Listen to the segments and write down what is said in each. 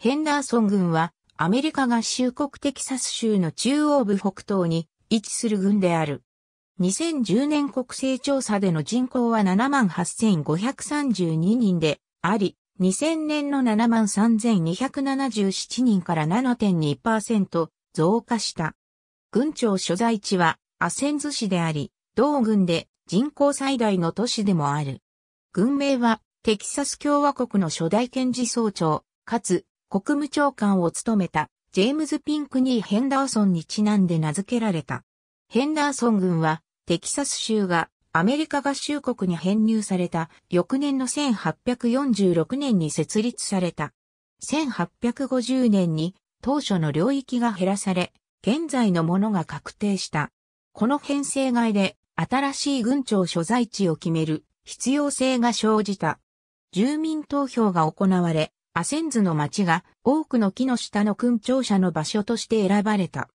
ヘンダーソン軍はアメリカ合衆国テキサス州の中央部北東に位置する軍である。2010年国勢調査での人口は78,532人であり、2000年の73,277人から7.2%増加した。軍庁所在地はアセンズ市であり、同軍で人口最大の都市でもある。軍名はテキサス共和国の初代検事総長、かつ国務長官を務めたジェームズ・ピンクニー・ヘンダーソンにちなんで名付けられた。ヘンダーソン軍はテキサス州がアメリカ合衆国に編入された翌年の1846年に設立された。1850年に当初の領域が減らされ、現在のものが確定した。この編成外で新しい軍庁所在地を決める必要性が生じた。住民投票が行われ、アセンズの町が多くの木の下の訓長者の場所として選ばれた。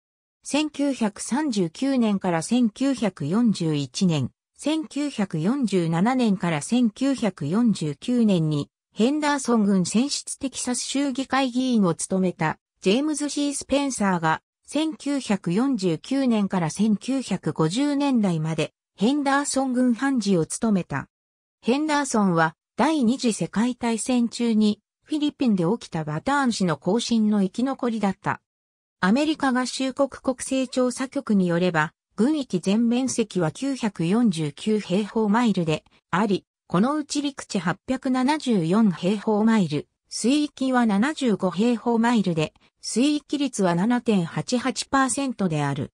1939年から1941年、1947年から1949年にヘンダーソン軍選出テキサス州議会議員を務めたジェームズ・シー・スペンサーが1949年から1950年代までヘンダーソン軍判事を務めた。ヘンダーソンは第二次世界大戦中にフィリピンで起きたバターン氏の行進の生き残りだった。アメリカ合衆国国勢調査局によれば、軍域全面積は949平方マイルであり、このうち陸地874平方マイル、水域は75平方マイルで、水域率は7.88%である。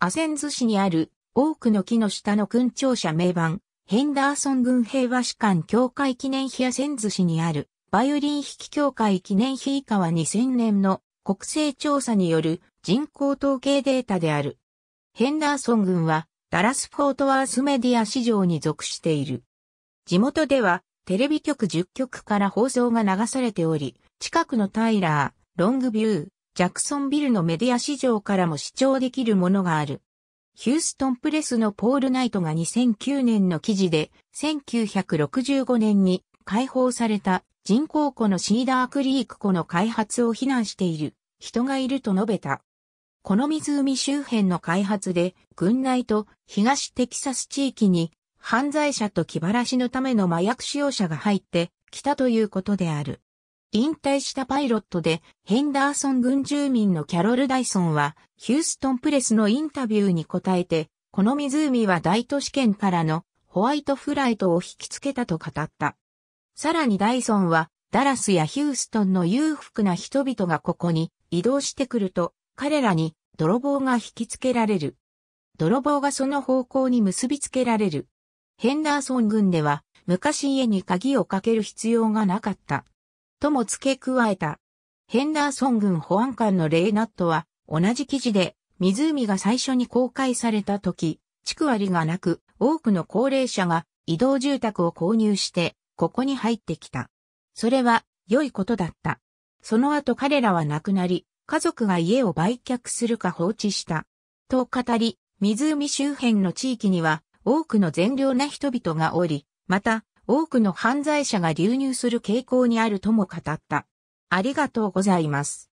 アセンズ市にある多くの木の下の勲庁舎名番、ヘンダーソン軍平和士官協会記念碑アセンズ市にあるバイオリン弾き協会記念碑以下は2000年の国勢調査による人口統計データである。ヘンダーソン軍はダラス・フォートワースメディア市場に属している。地元ではテレビ局10局から放送が流されており、近くのタイラー、ロングビュー、ジャクソンビルのメディア市場からも視聴できるものがある。ヒューストンプレスのポール・ナイトが2009年の記事で、1965年に解放された人工湖のシーダークリーク湖の開発を非難している人がいると述べた。この湖周辺の開発で、軍内と東テキサス地域に犯罪者と気晴らしのための麻薬使用者が入ってきたということである。引退したパイロットでヘンダーソン軍住民のキャロル・ダイソンはヒューストンプレスのインタビューに答えてこの湖は大都市圏からのホワイトフライトを引きつけたと語った。さらにダイソンは、ダラスやヒューストンの裕福な人々がここに移動してくると、彼らに泥棒が引きつけられる。泥棒がその方向に結びつけられる。ヘンダーソン軍では、昔家に鍵をかける必要がなかった。とも付け加えた。ヘンダーソン軍保安官のレイナットは、同じ記事で、湖が最初に公開された時、地区割がなく、多くの高齢者が移動住宅を購入して、ここに入ってきた。それは良いことだった。その後彼らは亡くなり、家族が家を売却するか放置した。と語り、湖周辺の地域には多くの善良な人々がおり、また多くの犯罪者が流入する傾向にあるとも語った。ありがとうございます。